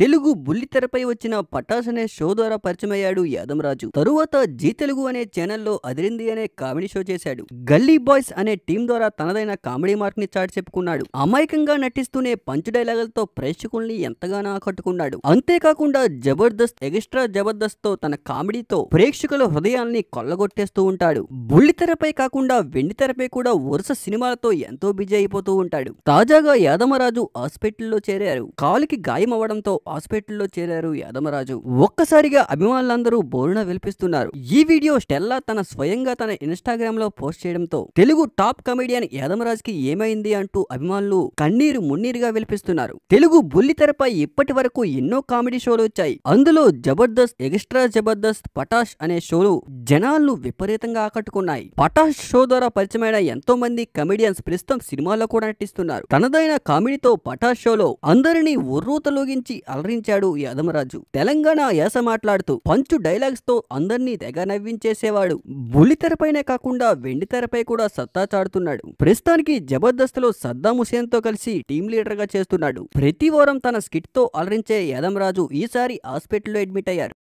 తెలుగు బుల్లితెరపై వచ్చిన పటాస్ అనే షో ద్వారా పరిచయమయ్యాడు యాదమరాజు తరువాత జీ తెలుగు అనే ఛానల్లో అదిరింది అనే కామెడీ షో చేశాడు గల్లీ బాయ్స్ అనే టీం ద్వారా తనదైన కామెడీ మార్క్ ని చాటి చెప్పుకున్నాడు అమాయకంగా నటిస్తూనే పంచ్ డైలాగులతో ప్రేక్షకుల్ని ఎంతగానో ఆకట్టుకున్నాడు అంతేకాకుండా జబర్దస్త్ ఎగిస్ట్రా జబర్దస్త్ తో తన కామెడీతో ప్రేక్షకుల హృదయాల్ని కొల్లగొట్టేస్తూ ఉంటాడు బుల్లితెరపై కాకుండా వెండితెరపై కూడా వరుస సినిమాలతో ఎంతో బిజీ అయిపోతూ ఉంటాడు తాజాగా యాదమరాజు హాస్పిటల్లో చేరారు కాలుకి గాయం హాస్పిటల్లో చేరారు యాదమరాజు ఒక్కసారిగా అభిమానులందరూ బోరున విలిపిస్తున్నారు ఈ వీడియో స్టెల్లా తన స్వయంగా తన ఇన్స్టాగ్రామ్ లో పోస్ట్ చేయడంతో తెలుగు టాప్ కమెడియన్ యాదమరాజ్ కి ఏమైంది అంటూ అభిమానులు కన్నీరు మున్నీరుగా విలిపిస్తున్నారు తెలుగు బుల్లితెరపై ఇప్పటి వరకు ఎన్నో కామెడీ షోలు వచ్చాయి అందులో జబర్దస్త్ ఎక్స్ట్రా జబర్దస్త్ పటాష్ అనే షోలు జనాలను విపరీతంగా ఆకట్టుకున్నాయి పటాష్ షో ద్వారా పరిచయమైన ఎంతో మంది కమెడియన్స్ ప్రస్తుతం సినిమాల్లో కూడా నటిస్తున్నారు తనదైన కామెడీతో పటాష్ షోలో అందరినీ ఉర్రూతలోగించి అలరించాడు యాదమరాజు తెలంగాణ యాస మాట్లాడుతూ పంచు డైలాగ్స్ తో అందర్నీ తెగ నవ్వించేసేవాడు బుల్లితెరపైనే కాకుండా వెండితెరపై కూడా సత్తా చాడుతున్నాడు ప్రస్తుతానికి జబర్దస్త్ లో సద్దాం హుసేన్ తో కలిసి టీం లీడర్ గా చేస్తున్నాడు ప్రతి వారం తన స్కిట్ తో అలరించే యాదమరాజు ఈసారి హాస్పిటల్లో అడ్మిట్ అయ్యారు